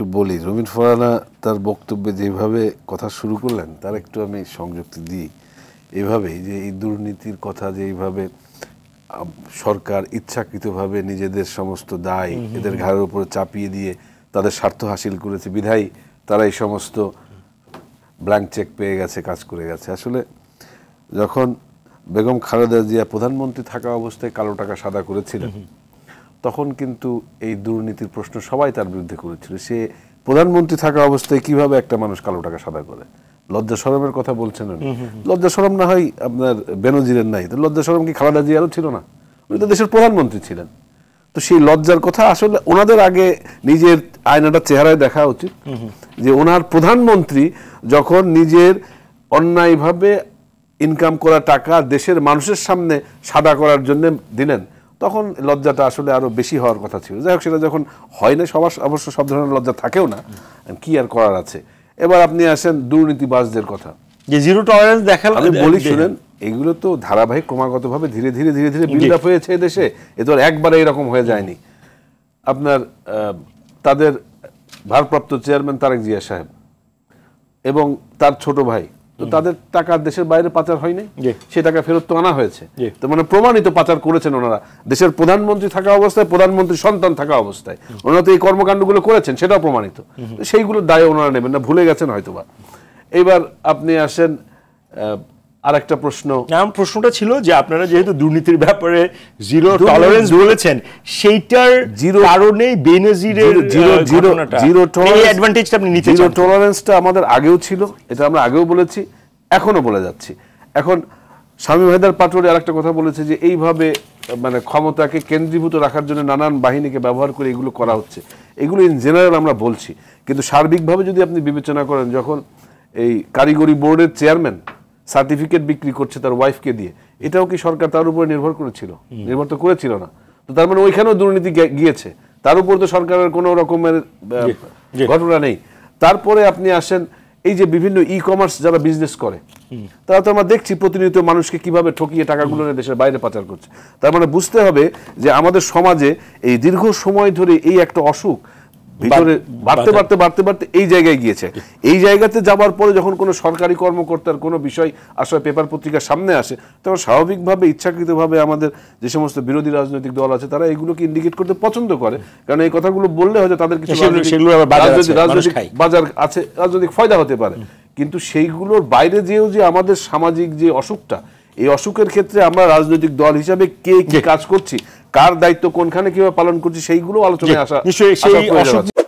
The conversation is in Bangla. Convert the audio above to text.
একটু বলি রবীন ফরানা তার বক্তব্যে যেভাবে কথা শুরু করলেন তার একটু আমি সংযুক্তি দিই এভাবেই যে এই দুর্নীতির কথা যে এইভাবে সরকার ইচ্ছাকৃতভাবে নিজেদের সমস্ত দায় এদের ঘাড়ের উপরে চাপিয়ে দিয়ে তাদের স্বার্থ হাসিল করেছে বিধায়ী তারা এই সমস্ত ব্ল্যাঙ্ক চেক পেয়ে গেছে কাজ করে গেছে আসলে যখন বেগম খালেদা জিয়া প্রধানমন্ত্রী থাকা অবস্থায় কালো টাকা সাদা করেছিলেন তখন কিন্তু এই দুর্নীতির প্রশ্ন সবাই তার বিরুদ্ধে করেছিল সে প্রধানমন্ত্রী থাকা অবস্থায় কিভাবে একটা মানুষ কালো টাকা সাদা করে লজ্জা সরমের কথা বলছেন উনি লজ্জা সরম না হয় আপনার বেনজিরের নাই তো লজ্জা সরম কি খালাদা জিয়ারও ছিল না উনি তো দেশের প্রধানমন্ত্রী ছিলেন তো সেই লজ্জার কথা আসলে ওনাদের আগে নিজের আয়নাটা চেহারায় দেখা উচিত যে ওনার প্রধানমন্ত্রী যখন নিজের অন্যায়ভাবে ইনকাম করা টাকা দেশের মানুষের সামনে সাদা করার জন্য দিলেন তখন লজ্জাটা আসলে আরও বেশি হওয়ার কথা ছিল যাই হোক সেটা যখন হয় না সবার অবশ্য সব ধরনের লজ্জা থাকেও না কি আর করার আছে এবার আপনি আসেন দুর্নীতিবাজদের কথা যে জিরো টলারেন্স দেখাল আমি বলি শুনেন এগুলো তো ধারাবাহিক ক্রমাগতভাবে ধীরে ধীরে ধীরে ধীরে বিল্ড আপ হয়েছে দেশে এ তো একবারে এরকম হয়ে যায়নি আপনার তাদের ভারপ্রাপ্ত চেয়ারম্যান তারেক জিয়া সাহেব এবং তার ছোট ভাই তো তাদের টাকা দেশের বাইরে পাচার হয়নি সে টাকা ফেরত তো আনা হয়েছে তো মানে প্রমাণিত পাচার করেছেন ওনারা দেশের প্রধানমন্ত্রী থাকা অবস্থায় প্রধানমন্ত্রী সন্তান থাকা অবস্থায় ওনারা তো এই কর্মকাণ্ডগুলো করেছেন সেটাও প্রমাণিত সেইগুলো দায় ওনারা নেবেন না ভুলে গেছেন হয়তোবা এইবার আপনি আসেন আর একটা প্রশ্ন আমার প্রশ্নটা ছিল যে আপনারা যেহেতু দুর্নীতির ব্যাপারে জিরো টলারেন্স বলেছেন সেইটার জিরো কারণে বেনজিরের জিরো জিরো জিরো টলারেন্স অ্যাডভান্টেজটা আপনি নিতে জিরো টলারেন্সটা আমাদের আগেও ছিল এটা আমরা আগেও বলেছি এখনো বলে যাচ্ছি এখন স্বামী ভাইদার পাটোয়ারি আরেকটা কথা বলেছে যে এইভাবে মানে ক্ষমতাকে কেন্দ্রীভূত রাখার জন্য নানান বাহিনীকে ব্যবহার করে এগুলো করা হচ্ছে এগুলো ইন জেনারেল আমরা বলছি কিন্তু সার্বিকভাবে যদি আপনি বিবেচনা করেন যখন এই কারিগরি বোর্ডের চেয়ারম্যান সার্টিফিকেট বিক্রি করছে তার ওয়াইফকে দিয়ে এটাও কি সরকার তার উপরে নির্ভর করেছিল নির্ভর তো করেছিল না তো তার মানে ওইখানেও দুর্নীতি গিয়েছে তার উপর তো সরকারের কোনো রকমের ঘটনা নেই তারপরে আপনি আসেন এই যে বিভিন্ন ই কমার্স যারা বিজনেস করে তারা তো আমরা দেখছি প্রতিনিয়ত মানুষকে কিভাবে ঠকিয়ে টাকাগুলো দেশের বাইরে পাচার করছে তার মানে বুঝতে হবে যে আমাদের সমাজে এই দীর্ঘ সময় ধরে এই একটা অসুখ ভিতরে বাড়তে বাড়তে বাড়তে বাড়তে এই জায়গায় গিয়েছে এই জায়গাতে যাবার পরে যখন কোনো সরকারি কর্মকর্তার কোনো বিষয় আসলে পেপার পত্রিকার সামনে আসে তখন স্বাভাবিকভাবে ইচ্ছাকৃতভাবে আমাদের যে সমস্ত বিরোধী রাজনৈতিক দল আছে তারা এইগুলোকে ইন্ডিকেট করতে পছন্দ করে কারণ এই কথাগুলো বললে হয়তো তাদের কিছু রাজনৈতিক বাজার আছে রাজনৈতিক ফয়দা হতে পারে কিন্তু সেইগুলোর বাইরে যেও যে আমাদের সামাজিক যে অসুখটা এই অসুখের ক্ষেত্রে আমরা রাজনৈতিক দল হিসাবে কে কি কাজ করছি কার দায়িত্ব কোনখানে কিভাবে পালন করছি সেইগুলো আলোচনায় আসা সেই অসুখ